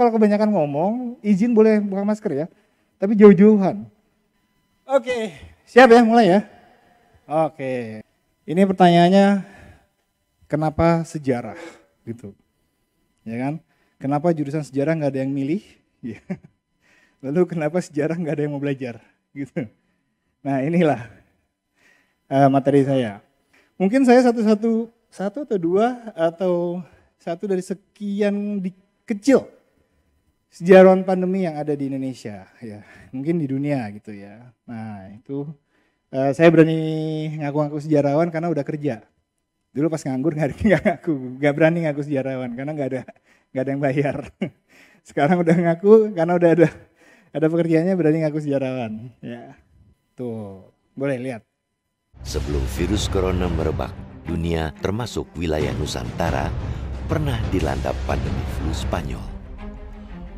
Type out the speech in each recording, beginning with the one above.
kalau kebanyakan ngomong, izin boleh buka masker ya. Tapi jauh-jauhan. Oke, okay. siap ya mulai ya. Oke. Okay. Ini pertanyaannya kenapa sejarah gitu. Ya kan? Kenapa jurusan sejarah nggak ada yang milih? Ya. Lalu kenapa sejarah nggak ada yang mau belajar gitu. Nah, inilah uh, materi saya. Mungkin saya satu-satu satu atau dua atau satu dari sekian di, kecil sejarawan pandemi yang ada di Indonesia ya mungkin di dunia gitu ya nah itu uh, saya berani ngaku-ngaku sejarawan karena udah kerja dulu pas nganggur nggak ngaku nggak berani ngaku sejarawan karena nggak ada nggak ada yang bayar sekarang udah ngaku karena udah ada ada pekerjaannya berani ngaku sejarawan ya tuh boleh lihat sebelum virus corona merebak dunia termasuk wilayah Nusantara pernah dilanda pandemi flu Spanyol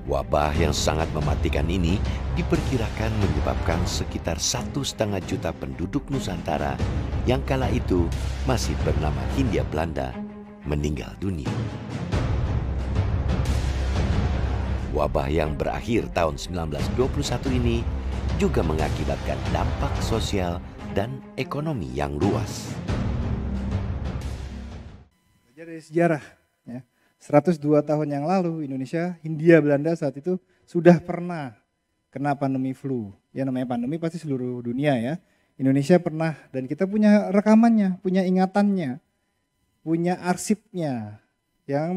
Wabah yang sangat mematikan ini diperkirakan menyebabkan sekitar satu setengah juta penduduk Nusantara yang kala itu masih bernama Hindia Belanda meninggal dunia. Wabah yang berakhir tahun 1921 ini juga mengakibatkan dampak sosial dan ekonomi yang luas. sejarah 102 tahun yang lalu Indonesia, Hindia Belanda saat itu sudah pernah kena pandemi flu. Ya namanya pandemi pasti seluruh dunia ya. Indonesia pernah dan kita punya rekamannya, punya ingatannya, punya arsipnya yang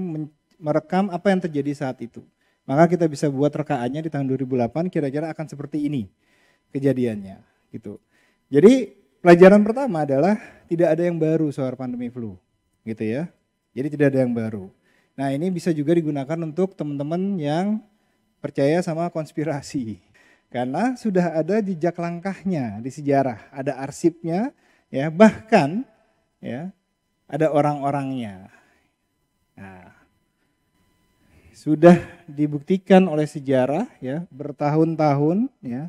merekam apa yang terjadi saat itu. Maka kita bisa buat rekaannya di tahun 2008 kira-kira akan seperti ini kejadiannya gitu. Jadi pelajaran pertama adalah tidak ada yang baru soal pandemi flu gitu ya. Jadi tidak ada yang baru. Nah ini bisa juga digunakan untuk teman-teman yang percaya sama konspirasi. Karena sudah ada jejak langkahnya di sejarah, ada arsipnya, ya bahkan ya ada orang-orangnya. Nah, sudah dibuktikan oleh sejarah ya bertahun-tahun ya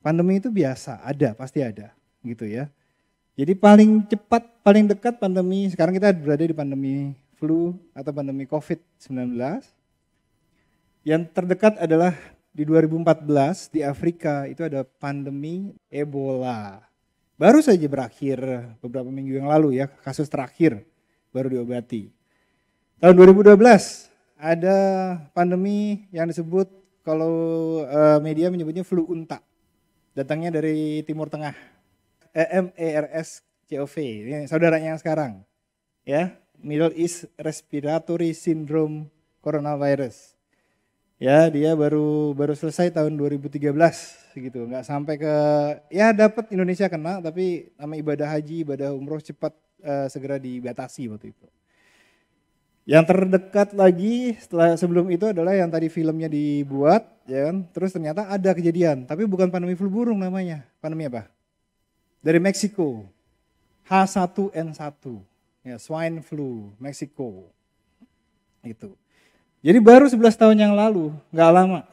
pandemi itu biasa ada pasti ada gitu ya. Jadi paling cepat paling dekat pandemi sekarang kita berada di pandemi flu atau pandemi COVID-19. Yang terdekat adalah di 2014 di Afrika itu ada pandemi Ebola. Baru saja berakhir beberapa minggu yang lalu ya kasus terakhir baru diobati. Tahun 2012 ada pandemi yang disebut kalau eh, media menyebutnya flu unta. Datangnya dari Timur Tengah. EMERS COV, ini saudaranya yang sekarang. Ya, Middle East Respiratory Syndrome Coronavirus. Ya, dia baru baru selesai tahun 2013 gitu. Nggak sampai ke ya dapat Indonesia kena tapi nama ibadah haji, ibadah umroh cepat uh, segera dibatasi waktu itu. Yang terdekat lagi setelah sebelum itu adalah yang tadi filmnya dibuat, ya kan? Terus ternyata ada kejadian, tapi bukan pandemi flu burung namanya. Pandemi apa? Dari Meksiko. H1N1 ya swine flu Meksiko itu jadi baru 11 tahun yang lalu nggak lama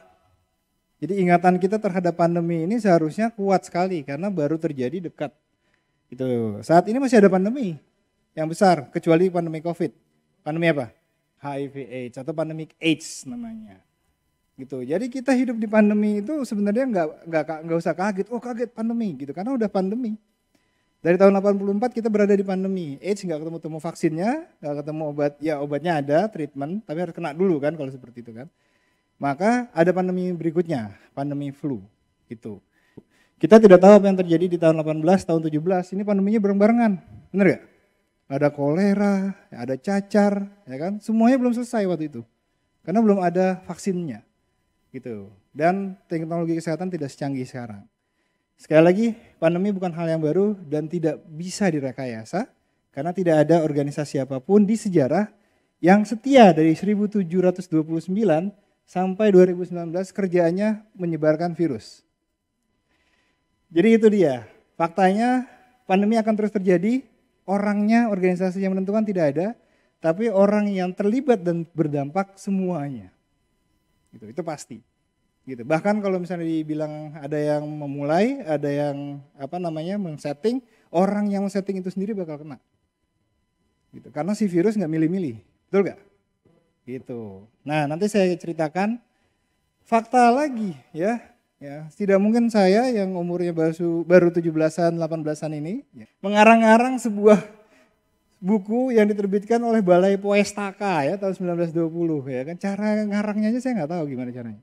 jadi ingatan kita terhadap pandemi ini seharusnya kuat sekali karena baru terjadi dekat itu saat ini masih ada pandemi yang besar kecuali pandemi covid pandemi apa HIV AIDS atau pandemi AIDS namanya gitu jadi kita hidup di pandemi itu sebenarnya nggak nggak nggak usah kaget oh kaget pandemi gitu karena udah pandemi dari tahun 84 kita berada di pandemi. AIDS nggak ketemu-temu vaksinnya, nggak ketemu obat. Ya obatnya ada, treatment, tapi harus kena dulu kan kalau seperti itu kan. Maka ada pandemi berikutnya, pandemi flu itu. Kita tidak tahu apa yang terjadi di tahun 18, tahun 17. Ini pandeminya bareng-barengan, bener gak? Ada kolera, ada cacar, ya kan? Semuanya belum selesai waktu itu. Karena belum ada vaksinnya, gitu. Dan teknologi kesehatan tidak secanggih sekarang. Sekali lagi, pandemi bukan hal yang baru dan tidak bisa direkayasa karena tidak ada organisasi apapun di sejarah yang setia dari 1729 sampai 2019 kerjaannya menyebarkan virus. Jadi itu dia, faktanya pandemi akan terus terjadi, orangnya organisasi yang menentukan tidak ada, tapi orang yang terlibat dan berdampak semuanya. Itu, itu pasti gitu. Bahkan kalau misalnya dibilang ada yang memulai, ada yang apa namanya men-setting, orang yang men-setting itu sendiri bakal kena. Gitu. Karena si virus nggak milih-milih, betul nggak? Gitu. Nah nanti saya ceritakan fakta lagi ya. Ya, tidak mungkin saya yang umurnya baru baru 17-an, 18-an ini ya, mengarang-arang sebuah buku yang diterbitkan oleh Balai Poestaka ya tahun 1920 ya kan cara ngarangnya aja saya nggak tahu gimana caranya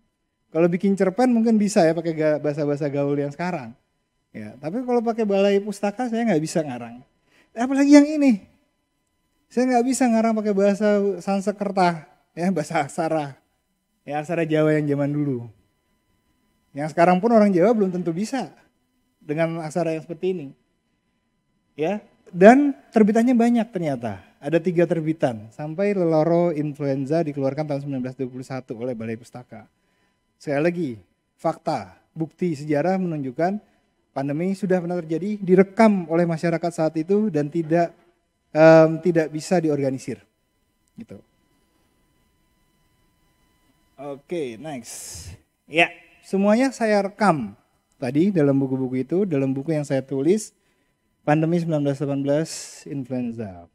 kalau bikin cerpen mungkin bisa ya pakai bahasa-bahasa gaul yang sekarang. Ya, tapi kalau pakai balai pustaka saya nggak bisa ngarang. Apalagi yang ini, saya nggak bisa ngarang pakai bahasa Sanskerta, ya bahasa Aksara, ya Aksara Jawa yang zaman dulu. Yang sekarang pun orang Jawa belum tentu bisa dengan aksara yang seperti ini. Ya, dan terbitannya banyak ternyata. Ada tiga terbitan sampai Leloro Influenza dikeluarkan tahun 1921 oleh Balai Pustaka. Sekali lagi, fakta, bukti sejarah menunjukkan pandemi sudah pernah terjadi, direkam oleh masyarakat saat itu dan tidak um, tidak bisa diorganisir. Gitu. Oke, okay, next. Ya, semuanya saya rekam tadi dalam buku-buku itu, dalam buku yang saya tulis Pandemi 1918 Influenza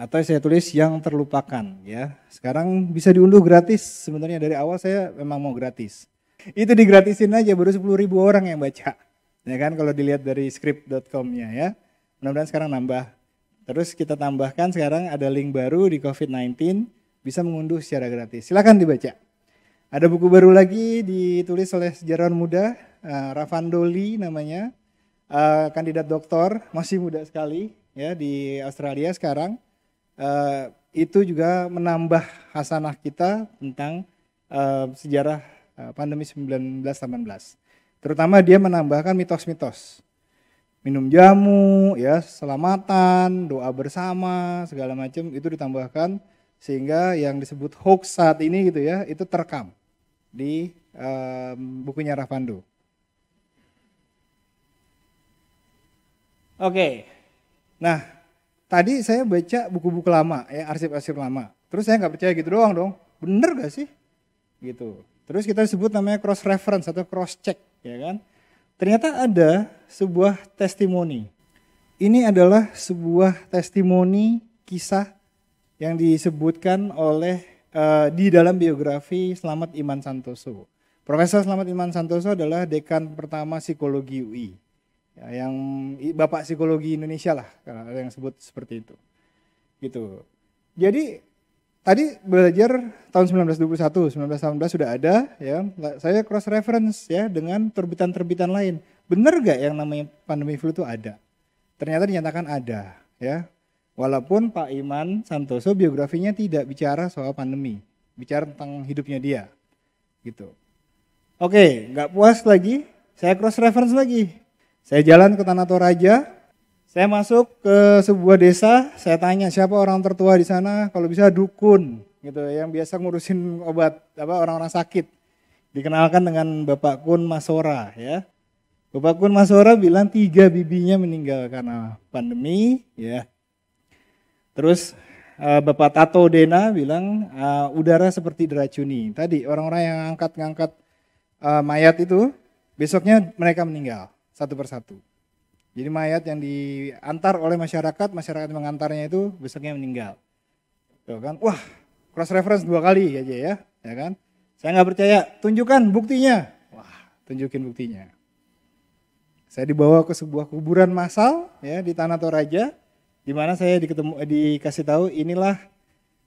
atau saya tulis yang terlupakan ya. Sekarang bisa diunduh gratis sebenarnya dari awal saya memang mau gratis. Itu digratisin aja baru sepuluh ribu orang yang baca. Ya kan kalau dilihat dari script.com-nya ya. Mudah-mudahan sekarang nambah. Terus kita tambahkan sekarang ada link baru di COVID-19 bisa mengunduh secara gratis. Silakan dibaca. Ada buku baru lagi ditulis oleh sejarawan muda uh, eh, Ravandoli namanya. Uh, kandidat doktor masih muda sekali ya di Australia sekarang Eh, itu juga menambah hasanah kita tentang uh, sejarah uh, pandemi 1918. Terutama dia menambahkan mitos-mitos. Minum jamu, ya, selamatan, doa bersama, segala macam itu ditambahkan sehingga yang disebut hoax saat ini gitu ya, itu terekam di um, bukunya Rafandu. Oke. Okay. Nah, Tadi saya baca buku-buku lama, ya arsip-arsip lama. Terus saya nggak percaya gitu doang dong. Bener gak sih? Gitu. Terus kita sebut namanya cross reference atau cross check, ya kan? Ternyata ada sebuah testimoni. Ini adalah sebuah testimoni kisah yang disebutkan oleh uh, di dalam biografi Selamat Iman Santoso. Profesor Selamat Iman Santoso adalah dekan pertama psikologi UI ya, yang bapak psikologi Indonesia lah ada yang sebut seperti itu gitu jadi tadi belajar tahun 1921 1919 sudah ada ya saya cross reference ya dengan terbitan-terbitan lain benar gak yang namanya pandemi flu itu ada ternyata dinyatakan ada ya walaupun Pak Iman Santoso biografinya tidak bicara soal pandemi bicara tentang hidupnya dia gitu oke nggak puas lagi saya cross reference lagi saya jalan ke Tanah Toraja, saya masuk ke sebuah desa, saya tanya siapa orang tertua di sana, kalau bisa dukun gitu yang biasa ngurusin obat apa orang-orang sakit. Dikenalkan dengan Bapak Kun Masora ya. Bapak Kun Masora bilang tiga bibinya meninggal karena ah, pandemi ya. Terus eh, Bapak Tato Dena bilang ah, udara seperti diracuni. Tadi orang-orang yang angkat angkat eh, mayat itu besoknya mereka meninggal satu persatu. Jadi mayat yang diantar oleh masyarakat, masyarakat yang mengantarnya itu besoknya meninggal. Tuh kan, wah cross reference dua kali aja ya, ya kan? Saya nggak percaya, tunjukkan buktinya. Wah, tunjukin buktinya. Saya dibawa ke sebuah kuburan massal ya di Tanah Toraja, di mana saya diketemu, eh, dikasih tahu inilah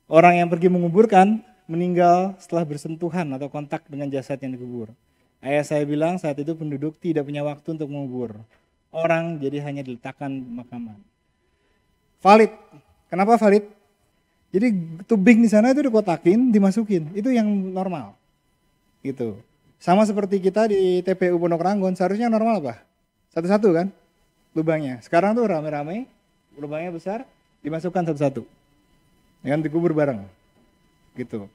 orang yang pergi menguburkan meninggal setelah bersentuhan atau kontak dengan jasad yang dikubur. Ayah saya bilang saat itu penduduk tidak punya waktu untuk mengubur orang, jadi hanya diletakkan makaman. Valid. Kenapa valid? Jadi tubing di sana itu dikotakin, dimasukin. Itu yang normal. Gitu. Sama seperti kita di TPU Pondok Ranggon, seharusnya normal apa? Satu-satu kan lubangnya. Sekarang tuh rame-rame, lubangnya besar, dimasukkan satu-satu. Dengan dikubur bareng. Gitu.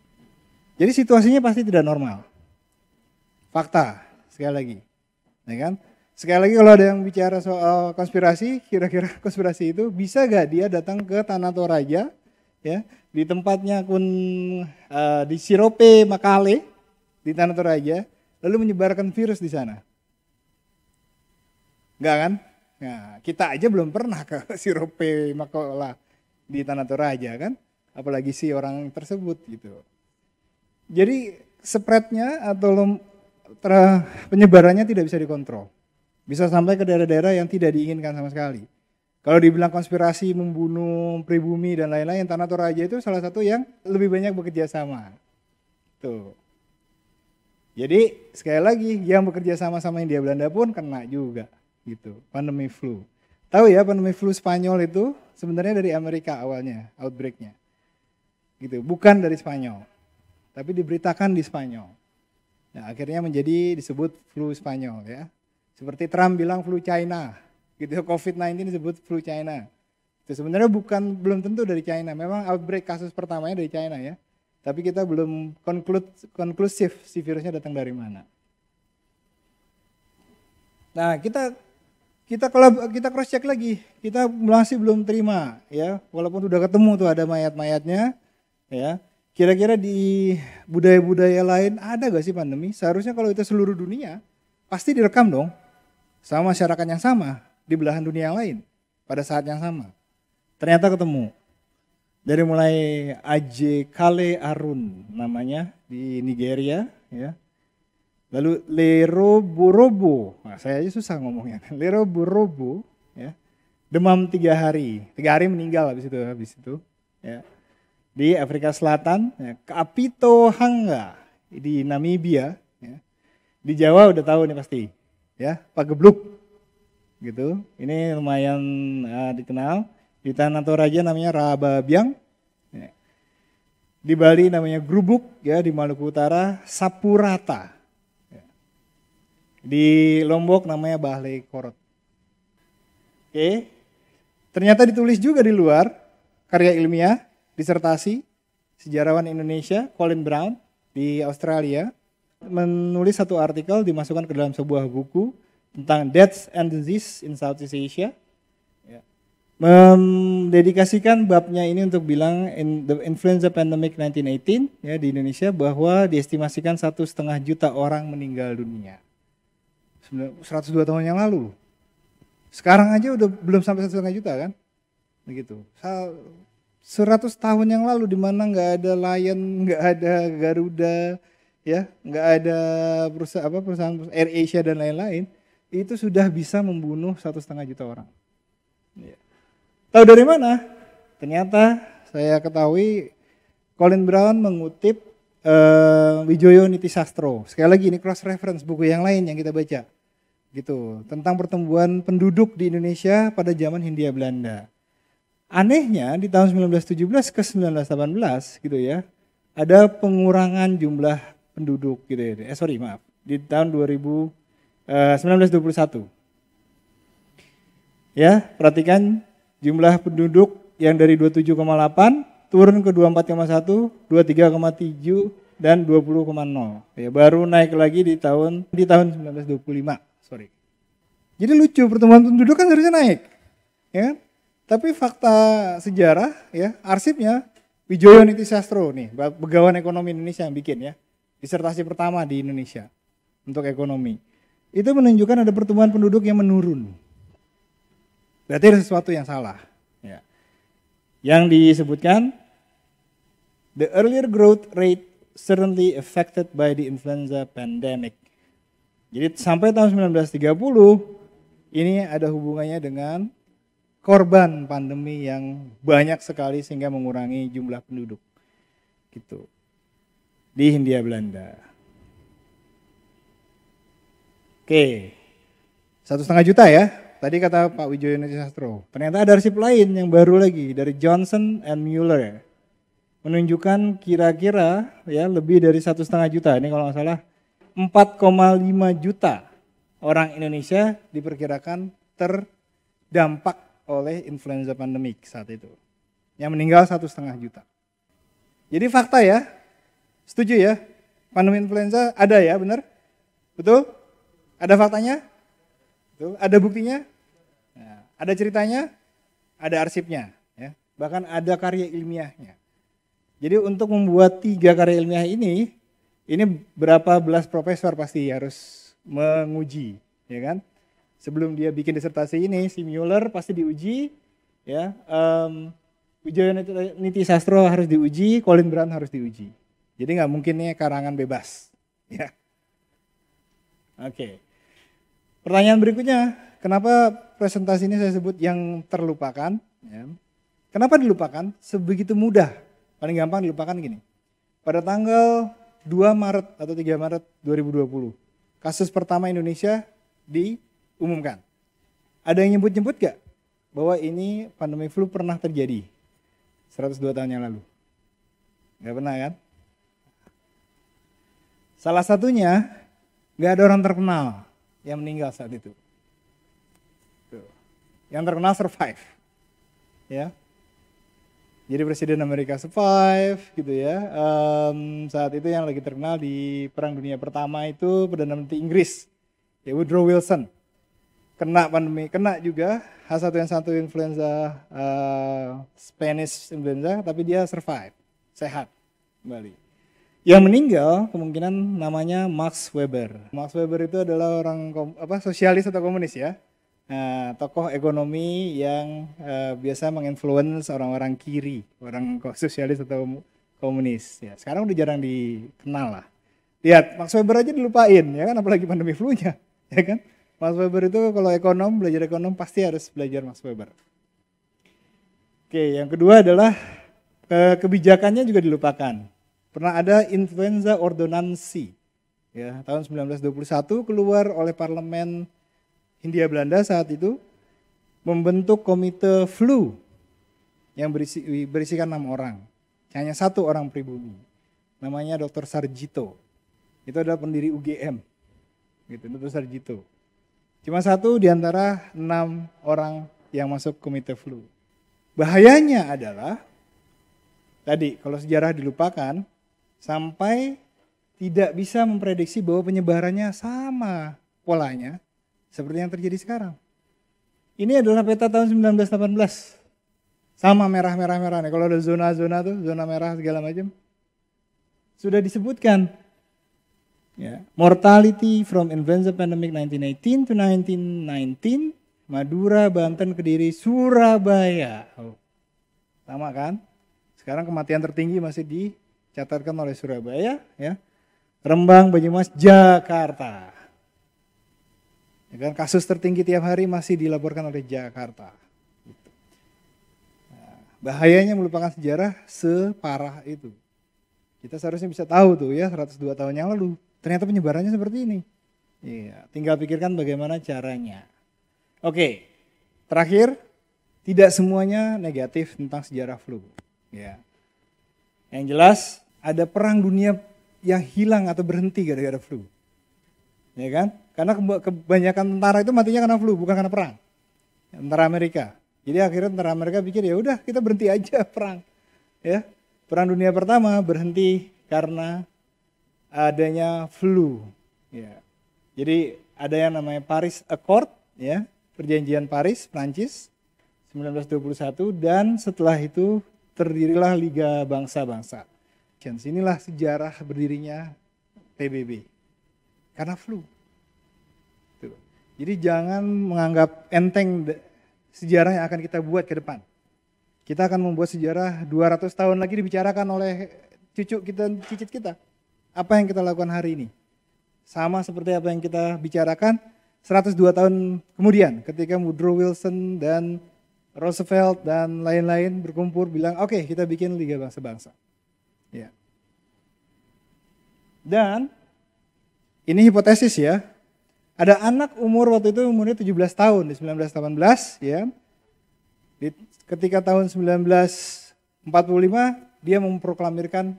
Jadi situasinya pasti tidak normal fakta sekali lagi. Ya kan? Sekali lagi kalau ada yang bicara soal konspirasi, kira-kira konspirasi itu bisa gak dia datang ke Tanah Toraja ya di tempatnya kun uh, eh, di Sirope Makale di Tanah Toraja lalu menyebarkan virus di sana. Enggak kan? Nah, kita aja belum pernah ke Sirope Makola di Tanah Toraja kan, apalagi si orang tersebut gitu. Jadi spreadnya atau ter, penyebarannya tidak bisa dikontrol. Bisa sampai ke daerah-daerah yang tidak diinginkan sama sekali. Kalau dibilang konspirasi membunuh pribumi dan lain-lain, Tanah Toraja itu salah satu yang lebih banyak bekerja sama. Tuh. Jadi sekali lagi yang bekerja sama sama India Belanda pun kena juga gitu. Pandemi flu. Tahu ya pandemi flu Spanyol itu sebenarnya dari Amerika awalnya outbreaknya. Gitu, bukan dari Spanyol. Tapi diberitakan di Spanyol Nah, akhirnya menjadi disebut flu Spanyol ya. Seperti Trump bilang flu China, gitu COVID-19 disebut flu China. Itu sebenarnya bukan belum tentu dari China. Memang outbreak kasus pertamanya dari China ya. Tapi kita belum konklusif si virusnya datang dari mana. Nah, kita kita kalau kita cross check lagi, kita masih belum terima ya, walaupun sudah ketemu tuh ada mayat-mayatnya ya Kira-kira di budaya-budaya lain ada gak sih pandemi? Seharusnya kalau itu seluruh dunia pasti direkam dong sama masyarakat yang sama di belahan dunia yang lain pada saat yang sama. Ternyata ketemu dari mulai AJ Kale Arun namanya di Nigeria ya. Lalu Lero Burobo, nah, saya aja susah ngomongnya. Lero Burobo, ya. Demam tiga hari, tiga hari meninggal habis itu habis itu ya di Afrika Selatan, ya, Kapito Hanga di Namibia, ya. di Jawa udah tahu nih pasti, ya Pak Gebluk, gitu. Ini lumayan uh, dikenal. Di Tanah Toraja namanya Rababiang, ya. di Bali namanya Grubuk, ya di Maluku Utara Sapurata, ya. di Lombok namanya Bahle Korot. Oke, ternyata ditulis juga di luar karya ilmiah disertasi sejarawan Indonesia Colin Brown di Australia menulis satu artikel dimasukkan ke dalam sebuah buku tentang deaths and disease in Southeast Asia. Ya. Mendedikasikan babnya ini untuk bilang in the influenza pandemic 1918 ya di Indonesia bahwa diestimasikan satu setengah juta orang meninggal dunia. 102 tahun yang lalu. Sekarang aja udah belum sampai satu setengah juta kan? Begitu. So, 100 tahun yang lalu di mana nggak ada Lion, nggak ada Garuda, ya, nggak ada perusahaan apa perusahaan Air Asia dan lain-lain, itu sudah bisa membunuh satu setengah juta orang. Ya. Tahu dari mana? Ternyata saya ketahui Colin Brown mengutip uh, Wijoyo Niti Sastro. Sekali lagi ini cross reference buku yang lain yang kita baca. Gitu, tentang pertumbuhan penduduk di Indonesia pada zaman Hindia Belanda. Anehnya di tahun 1917 ke 1918 gitu ya, ada pengurangan jumlah penduduk gitu ya. Eh sorry maaf, di tahun 2000, eh, 1921. Ya, perhatikan jumlah penduduk yang dari 27,8 turun ke 24,1, 23,7 dan 20,0. Ya, baru naik lagi di tahun di tahun 1925, sorry. Jadi lucu pertumbuhan penduduk kan harusnya naik. Ya kan? Tapi fakta sejarah ya, arsipnya Wijoyo Niti Sastro nih, pegawai ekonomi Indonesia yang bikin ya. Disertasi pertama di Indonesia untuk ekonomi. Itu menunjukkan ada pertumbuhan penduduk yang menurun. Berarti ada sesuatu yang salah. Ya. Yang disebutkan, the earlier growth rate certainly affected by the influenza pandemic. Jadi sampai tahun 1930 ini ada hubungannya dengan korban pandemi yang banyak sekali sehingga mengurangi jumlah penduduk. Gitu. Di Hindia Belanda. Oke. Satu setengah juta ya. Tadi kata Pak Wijoyono Sastro. Ternyata ada arsip lain yang baru lagi dari Johnson and Mueller ya. Menunjukkan kira-kira ya lebih dari satu setengah juta. Ini kalau nggak salah 4,5 juta orang Indonesia diperkirakan terdampak oleh influenza pandemik saat itu. Yang meninggal satu setengah juta. Jadi fakta ya, setuju ya, pandemi influenza ada ya, benar? Betul? Ada faktanya? Betul? Ada buktinya? Nah, ada ceritanya? Ada arsipnya? Ya. Bahkan ada karya ilmiahnya. Jadi untuk membuat tiga karya ilmiah ini, ini berapa belas profesor pasti harus menguji, ya kan? sebelum dia bikin disertasi ini si Mueller pasti diuji ya um, Wijaya Niti Sastro harus diuji, Colin Brown harus diuji. Jadi nggak mungkinnya karangan bebas. Ya. Oke. Okay. Pertanyaan berikutnya, kenapa presentasi ini saya sebut yang terlupakan? Ya. Kenapa dilupakan? Sebegitu mudah. Paling gampang dilupakan gini. Pada tanggal 2 Maret atau 3 Maret 2020, kasus pertama Indonesia di umumkan. Ada yang nyebut-nyebut gak bahwa ini pandemi flu pernah terjadi 102 tahun yang lalu? Gak pernah kan? Salah satunya gak ada orang terkenal yang meninggal saat itu. Yang terkenal survive. Ya. Jadi presiden Amerika survive gitu ya. Um, saat itu yang lagi terkenal di Perang Dunia Pertama itu Perdana Menteri Inggris, ya Woodrow Wilson kena pandemi, kena juga H1N1 influenza uh, Spanish influenza, tapi dia survive, sehat kembali. Yang meninggal kemungkinan namanya Max Weber. Max Weber itu adalah orang apa sosialis atau komunis ya, Nah, tokoh ekonomi yang uh, biasa menginfluence orang-orang kiri, orang sosialis atau komunis. Ya, sekarang udah jarang dikenal lah. Lihat Max Weber aja dilupain ya kan, apalagi pandemi flu-nya, ya kan? Mas Weber itu kalau ekonom belajar ekonom pasti harus belajar Mas Weber. Oke, yang kedua adalah eh, kebijakannya juga dilupakan. Pernah ada influenza ordonansi ya tahun 1921 keluar oleh parlemen Hindia Belanda saat itu membentuk komite flu yang berisi, berisikan enam orang. Hanya satu orang pribumi. Namanya Dr. Sarjito. Itu adalah pendiri UGM. Gitu, Dr. Sarjito. Cuma satu di antara enam orang yang masuk komite flu. Bahayanya adalah, tadi kalau sejarah dilupakan, sampai tidak bisa memprediksi bahwa penyebarannya sama polanya seperti yang terjadi sekarang. Ini adalah peta tahun 1918. Sama merah-merah-merah nih. Kalau ada zona-zona tuh, zona merah segala macam. Sudah disebutkan Yeah. Mortality from influenza pandemic 1918 to 1919, Madura, Banten, Kediri, Surabaya. Oh. Sama kan? Sekarang kematian tertinggi masih dicatatkan oleh Surabaya, ya. Rembang, Banyumas, Jakarta. Ya kan? kasus tertinggi tiap hari masih dilaporkan oleh Jakarta. Nah, bahayanya melupakan sejarah separah itu. Kita seharusnya bisa tahu tuh ya 102 tahun yang lalu ternyata penyebarannya seperti ini. Iya, tinggal pikirkan bagaimana caranya. Oke, terakhir, tidak semuanya negatif tentang sejarah flu. Ya. Yang jelas, ada perang dunia yang hilang atau berhenti gara-gara flu. Ya kan? Karena kebanyakan tentara itu matinya karena flu, bukan karena perang. Tentara Amerika. Jadi akhirnya tentara Amerika pikir ya udah kita berhenti aja perang. Ya. Perang dunia pertama berhenti karena adanya flu. Ya. Jadi ada yang namanya Paris Accord, ya perjanjian Paris, Prancis 1921 dan setelah itu terdirilah Liga Bangsa-Bangsa. dan Inilah sejarah berdirinya PBB karena flu. Jadi jangan menganggap enteng sejarah yang akan kita buat ke depan. Kita akan membuat sejarah 200 tahun lagi dibicarakan oleh cucu kita, cicit kita apa yang kita lakukan hari ini. Sama seperti apa yang kita bicarakan 102 tahun kemudian ketika Woodrow Wilson dan Roosevelt dan lain-lain berkumpul bilang oke okay, kita bikin Liga Bangsa-Bangsa. Ya. Dan ini hipotesis ya. Ada anak umur waktu itu umurnya 17 tahun di 1918 ya. Di, ketika tahun 1945 dia memproklamirkan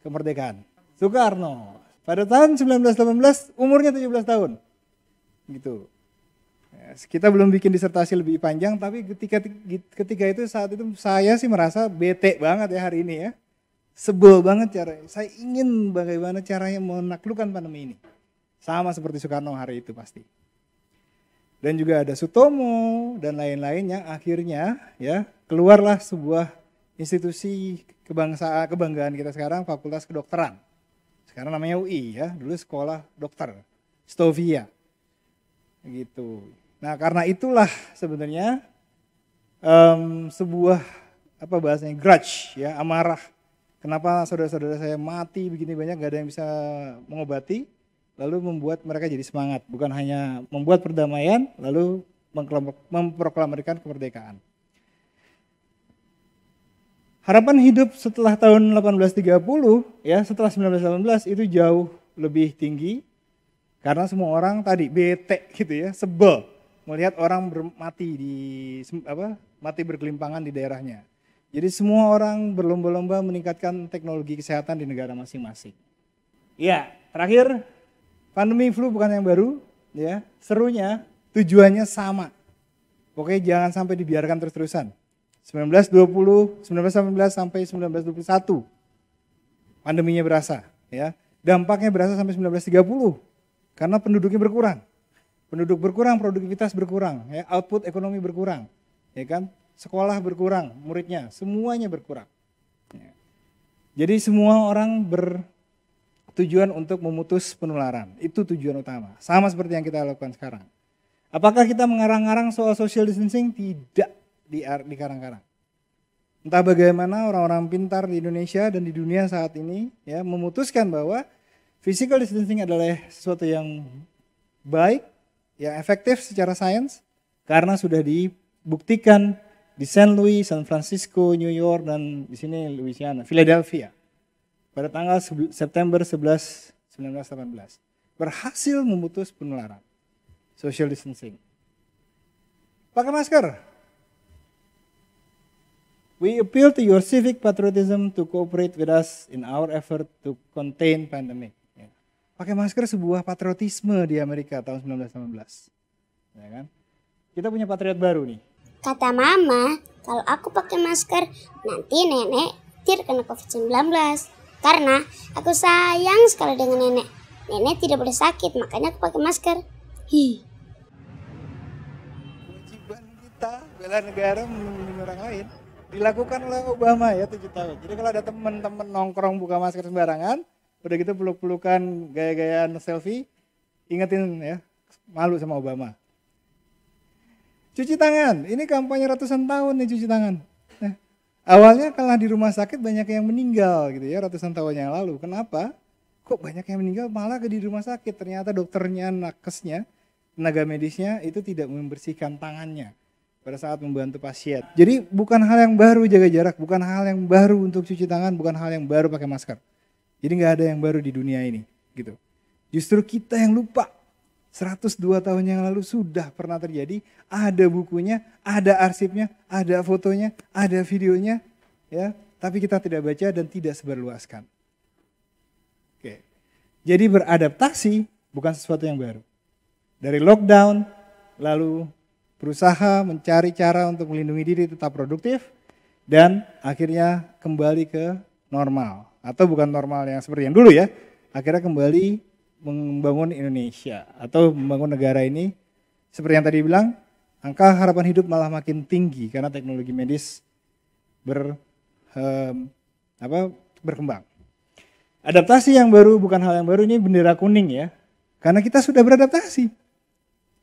kemerdekaan. Soekarno. Pada tahun 1918 umurnya 17 tahun. Gitu. Kita belum bikin disertasi lebih panjang, tapi ketika ketika itu saat itu saya sih merasa bete banget ya hari ini ya. Sebel banget cara. Saya ingin bagaimana caranya menaklukkan pandemi ini. Sama seperti Soekarno hari itu pasti. Dan juga ada Sutomo dan lain lain yang akhirnya ya keluarlah sebuah institusi kebangsaan kebanggaan kita sekarang Fakultas Kedokteran karena namanya UI ya, dulu sekolah dokter, Stovia. Gitu. Nah, karena itulah sebenarnya um, sebuah apa bahasanya grudge ya, amarah. Kenapa saudara-saudara saya mati begini banyak gak ada yang bisa mengobati? Lalu membuat mereka jadi semangat, bukan hanya membuat perdamaian lalu memproklamirkan kemerdekaan. Harapan hidup setelah tahun 1830 ya setelah 1918 itu jauh lebih tinggi karena semua orang tadi bete gitu ya sebel melihat orang mati di apa mati berkelimpangan di daerahnya. Jadi semua orang berlomba-lomba meningkatkan teknologi kesehatan di negara masing-masing. Ya, terakhir pandemi flu bukan yang baru, ya. Serunya tujuannya sama. Oke, jangan sampai dibiarkan terus-terusan. 1920, 1919 sampai 1921 pandeminya berasa ya. Dampaknya berasa sampai 1930 karena penduduknya berkurang. Penduduk berkurang, produktivitas berkurang, ya, output ekonomi berkurang, ya kan? Sekolah berkurang, muridnya, semuanya berkurang. Ya. Jadi semua orang bertujuan untuk memutus penularan. Itu tujuan utama. Sama seperti yang kita lakukan sekarang. Apakah kita mengarang-arang soal social distancing? Tidak di, di karang-karang. Entah bagaimana orang-orang pintar di Indonesia dan di dunia saat ini ya memutuskan bahwa physical distancing adalah sesuatu yang baik, yang efektif secara sains karena sudah dibuktikan di San Louis, San Francisco, New York dan di sini Louisiana, Philadelphia. Pada tanggal September 11 1918 berhasil memutus penularan social distancing. Pakai masker, We appeal to your civic patriotism to cooperate with us in our effort to contain pandemic. Ya. Pakai masker sebuah patriotisme di Amerika tahun 1919. Ya kan? Kita punya patriot baru nih. Kata mama, kalau aku pakai masker, nanti nenek tir kena COVID-19. Karena aku sayang sekali dengan nenek. Nenek tidak boleh sakit, makanya aku pakai masker. Hi. Kewajiban kita bela negara melindungi orang lain dilakukan oleh Obama ya tujuh tahun. Jadi kalau ada teman-teman nongkrong buka masker sembarangan, udah gitu peluk-pelukan gaya-gayaan selfie, ingetin ya malu sama Obama. Cuci tangan, ini kampanye ratusan tahun nih cuci tangan. Nah, awalnya kalah di rumah sakit banyak yang meninggal gitu ya ratusan tahun yang lalu. Kenapa? Kok banyak yang meninggal malah ke di rumah sakit? Ternyata dokternya nakesnya, tenaga medisnya itu tidak membersihkan tangannya pada saat membantu pasien. Jadi bukan hal yang baru jaga jarak, bukan hal yang baru untuk cuci tangan, bukan hal yang baru pakai masker. Jadi nggak ada yang baru di dunia ini, gitu. Justru kita yang lupa 102 tahun yang lalu sudah pernah terjadi, ada bukunya, ada arsipnya, ada fotonya, ada videonya, ya. Tapi kita tidak baca dan tidak seberluaskan. Oke. Jadi beradaptasi bukan sesuatu yang baru. Dari lockdown lalu berusaha mencari cara untuk melindungi diri tetap produktif dan akhirnya kembali ke normal atau bukan normal yang seperti yang dulu ya akhirnya kembali membangun Indonesia atau membangun negara ini seperti yang tadi bilang angka harapan hidup malah makin tinggi karena teknologi medis ber apa berkembang adaptasi yang baru bukan hal yang baru ini bendera kuning ya karena kita sudah beradaptasi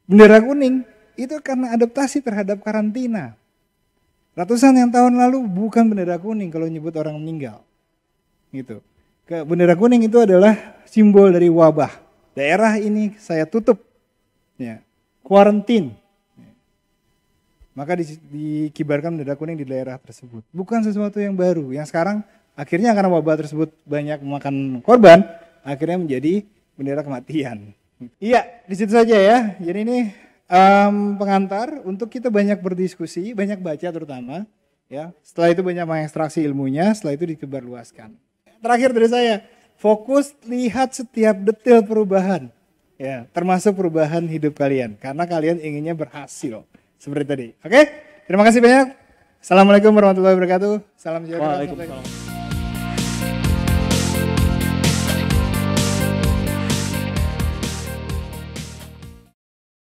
bendera kuning itu karena adaptasi terhadap karantina. Ratusan yang tahun lalu bukan bendera kuning kalau nyebut orang meninggal. Gitu. Ke bendera kuning itu adalah simbol dari wabah. Daerah ini saya tutup. Ya. Quarantine. Ya. Maka di, dikibarkan bendera kuning di daerah tersebut. Bukan sesuatu yang baru. Yang sekarang akhirnya karena wabah tersebut banyak memakan korban, akhirnya menjadi bendera kematian. Iya, di situ saja ya. Jadi ini um, pengantar untuk kita banyak berdiskusi, banyak baca terutama, ya. Setelah itu banyak mengekstraksi ilmunya, setelah itu dikebarluaskan. Terakhir dari saya, fokus lihat setiap detail perubahan, ya, termasuk perubahan hidup kalian, karena kalian inginnya berhasil seperti tadi. Oke, terima kasih banyak. Assalamualaikum warahmatullahi wabarakatuh. Salam sejahtera. Waalaikumsalam.